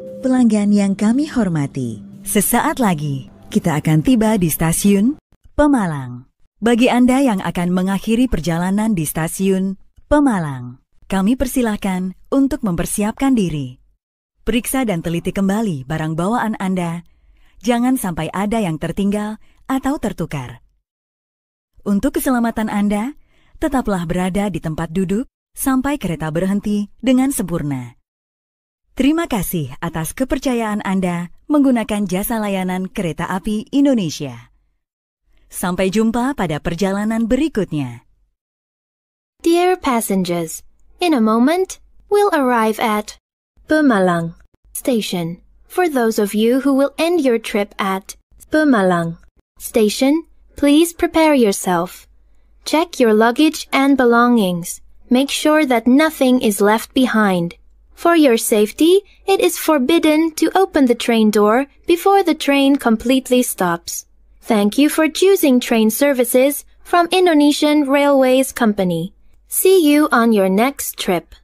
Pelanggan yang kami hormati, sesaat lagi kita akan tiba di stasiun Pemalang. Bagi Anda yang akan mengakhiri perjalanan di stasiun Pemalang, kami persilahkan untuk mempersiapkan diri. Periksa dan teliti kembali barang bawaan Anda. Jangan sampai ada yang tertinggal atau tertukar. Untuk keselamatan Anda, tetaplah berada di tempat duduk sampai kereta berhenti dengan sempurna. Terima kasih atas kepercayaan Anda menggunakan jasa layanan kereta api Indonesia. Sampai jumpa pada perjalanan berikutnya. Dear passengers, in a moment, we'll arrive at Pemalang Station. For those of you who will end your trip at Pemalang Station, please prepare yourself. Check your luggage and belongings. Make sure that nothing is left behind. For your safety, it is forbidden to open the train door before the train completely stops. Thank you for choosing train services from Indonesian Railways Company. See you on your next trip.